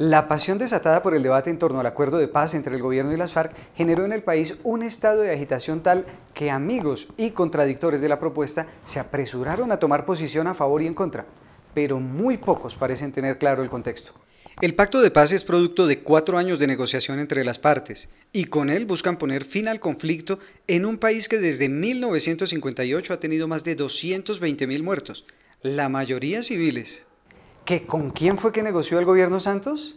La pasión desatada por el debate en torno al acuerdo de paz entre el gobierno y las FARC generó en el país un estado de agitación tal que amigos y contradictores de la propuesta se apresuraron a tomar posición a favor y en contra, pero muy pocos parecen tener claro el contexto. El pacto de paz es producto de cuatro años de negociación entre las partes y con él buscan poner fin al conflicto en un país que desde 1958 ha tenido más de 220.000 muertos, la mayoría civiles con quién fue que negoció el gobierno Santos?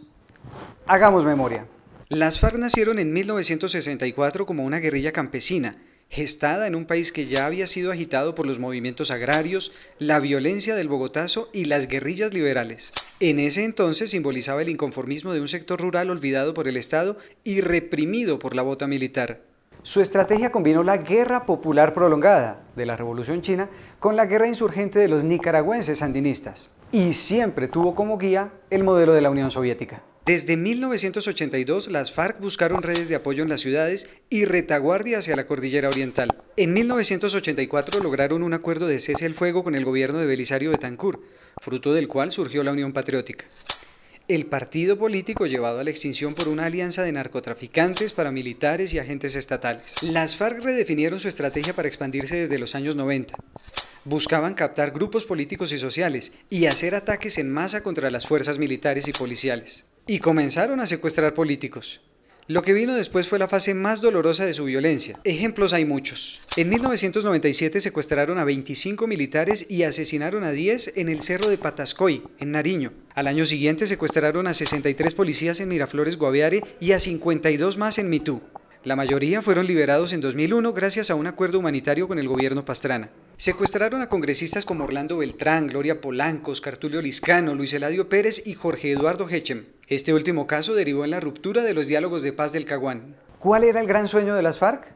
Hagamos memoria. Las FARC nacieron en 1964 como una guerrilla campesina, gestada en un país que ya había sido agitado por los movimientos agrarios, la violencia del Bogotazo y las guerrillas liberales. En ese entonces simbolizaba el inconformismo de un sector rural olvidado por el Estado y reprimido por la bota militar. Su estrategia combinó la guerra popular prolongada de la Revolución China con la guerra insurgente de los nicaragüenses sandinistas y siempre tuvo como guía el modelo de la Unión Soviética. Desde 1982, las FARC buscaron redes de apoyo en las ciudades y retaguardia hacia la cordillera oriental. En 1984 lograron un acuerdo de cese al fuego con el gobierno de Belisario Betancur, fruto del cual surgió la Unión Patriótica. El partido político llevado a la extinción por una alianza de narcotraficantes, paramilitares y agentes estatales. Las FARC redefinieron su estrategia para expandirse desde los años 90 buscaban captar grupos políticos y sociales y hacer ataques en masa contra las fuerzas militares y policiales. Y comenzaron a secuestrar políticos. Lo que vino después fue la fase más dolorosa de su violencia. Ejemplos hay muchos. En 1997 secuestraron a 25 militares y asesinaron a 10 en el cerro de Patascoy, en Nariño. Al año siguiente secuestraron a 63 policías en Miraflores Guaviare y a 52 más en Mitú. La mayoría fueron liberados en 2001 gracias a un acuerdo humanitario con el gobierno pastrana. Secuestraron a congresistas como Orlando Beltrán, Gloria Polancos, Cartulio Liscano, Luis Eladio Pérez y Jorge Eduardo Hechem. Este último caso derivó en la ruptura de los diálogos de paz del Caguán. ¿Cuál era el gran sueño de las FARC?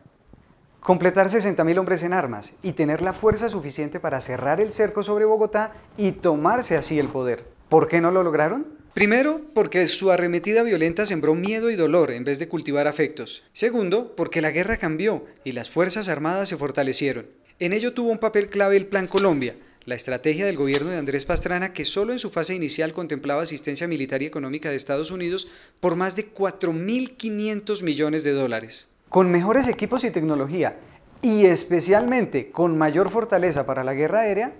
Completar 60.000 hombres en armas y tener la fuerza suficiente para cerrar el cerco sobre Bogotá y tomarse así el poder. ¿Por qué no lo lograron? Primero, porque su arremetida violenta sembró miedo y dolor en vez de cultivar afectos. Segundo, porque la guerra cambió y las Fuerzas Armadas se fortalecieron. En ello tuvo un papel clave el Plan Colombia, la estrategia del gobierno de Andrés Pastrana que solo en su fase inicial contemplaba asistencia militar y económica de Estados Unidos por más de 4.500 millones de dólares. Con mejores equipos y tecnología, y especialmente con mayor fortaleza para la guerra aérea,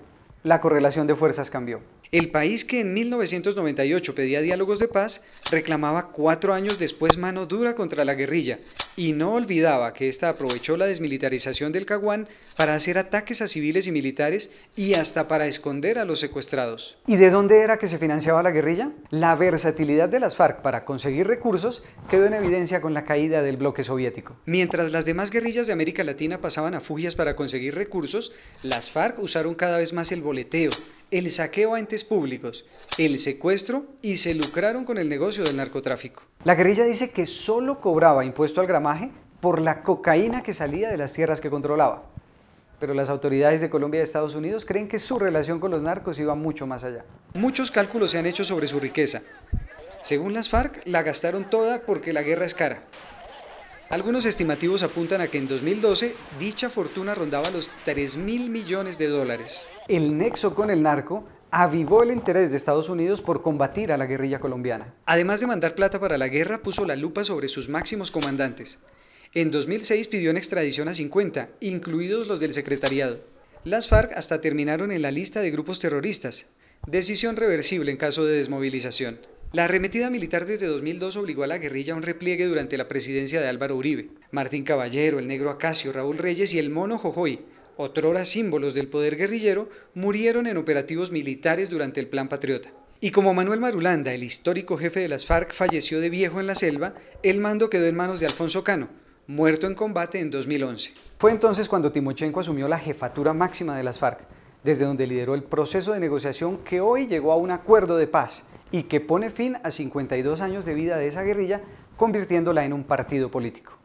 la correlación de fuerzas cambió. El país que en 1998 pedía diálogos de paz reclamaba cuatro años después mano dura contra la guerrilla y no olvidaba que ésta aprovechó la desmilitarización del Caguán para hacer ataques a civiles y militares y hasta para esconder a los secuestrados. ¿Y de dónde era que se financiaba la guerrilla? La versatilidad de las FARC para conseguir recursos quedó en evidencia con la caída del bloque soviético. Mientras las demás guerrillas de América Latina pasaban a fugias para conseguir recursos, las FARC usaron cada vez más el boleteo el saqueo a entes públicos, el secuestro y se lucraron con el negocio del narcotráfico. La guerrilla dice que solo cobraba impuesto al gramaje por la cocaína que salía de las tierras que controlaba. Pero las autoridades de Colombia y Estados Unidos creen que su relación con los narcos iba mucho más allá. Muchos cálculos se han hecho sobre su riqueza. Según las FARC, la gastaron toda porque la guerra es cara. Algunos estimativos apuntan a que en 2012 dicha fortuna rondaba los 3 mil millones de dólares. El nexo con el narco avivó el interés de Estados Unidos por combatir a la guerrilla colombiana. Además de mandar plata para la guerra, puso la lupa sobre sus máximos comandantes. En 2006 pidió en extradición a 50, incluidos los del secretariado. Las FARC hasta terminaron en la lista de grupos terroristas, decisión reversible en caso de desmovilización. La arremetida militar desde 2002 obligó a la guerrilla a un repliegue durante la presidencia de Álvaro Uribe. Martín Caballero, el negro Acacio, Raúl Reyes y el mono Jojoy, otrora símbolos del poder guerrillero, murieron en operativos militares durante el Plan Patriota. Y como Manuel Marulanda, el histórico jefe de las FARC, falleció de viejo en la selva, el mando quedó en manos de Alfonso Cano, muerto en combate en 2011. Fue entonces cuando Timochenko asumió la jefatura máxima de las FARC, desde donde lideró el proceso de negociación que hoy llegó a un acuerdo de paz y que pone fin a 52 años de vida de esa guerrilla, convirtiéndola en un partido político.